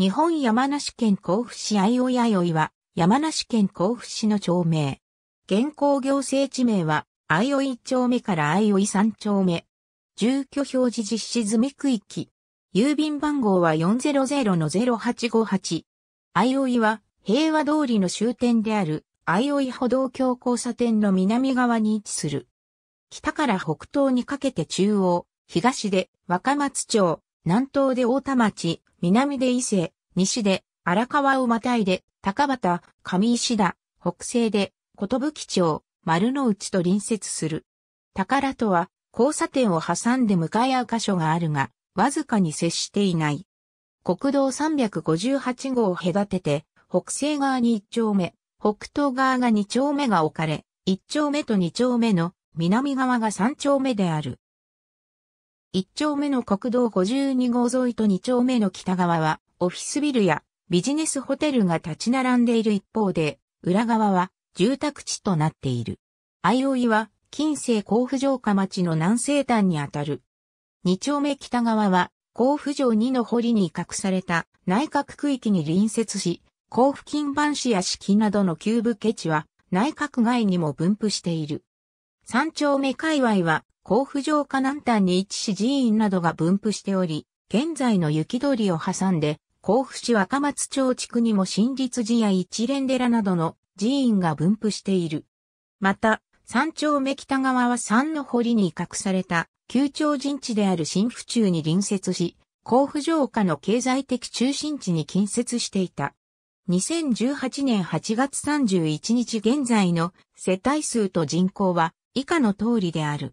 日本山梨県甲府市相生弥生は、山梨県甲府市の町名。現行行政地名は、相生1丁目から相生3丁目。住居表示実施済み区域。郵便番号は400-0858。相生は、平和通りの終点である、相生歩道橋交差点の南側に位置する。北から北東にかけて中央、東で若松町、南東で大田町、南で伊勢、西で荒川をまたいで高畑、上石田、北西で寿町、丸の内と隣接する。宝とは交差点を挟んで向かい合う箇所があるが、わずかに接していない。国道358号を隔てて、北西側に1丁目、北東側が2丁目が置かれ、1丁目と2丁目の南側が3丁目である。1丁目の国道52号沿いと2丁目の北側は、オフィスビルやビジネスホテルが立ち並んでいる一方で、裏側は住宅地となっている。相生は、近世甲府城下町の南西端にあたる。2丁目北側は、甲府城2の堀に隠された内閣区域に隣接し、甲府近番市や敷などの旧部家地は内閣外にも分布している。三丁目界隈は甲府城下南端に一市寺院などが分布しており、現在の雪通を挟んで、甲府市若松町地区にも新立寺や一連寺などの寺院が分布している。また、山頂目北側は山の堀に隠された、旧町陣地である新府中に隣接し、甲府城下の経済的中心地に近接していた。2018年8月31日現在の世帯数と人口は以下の通りである。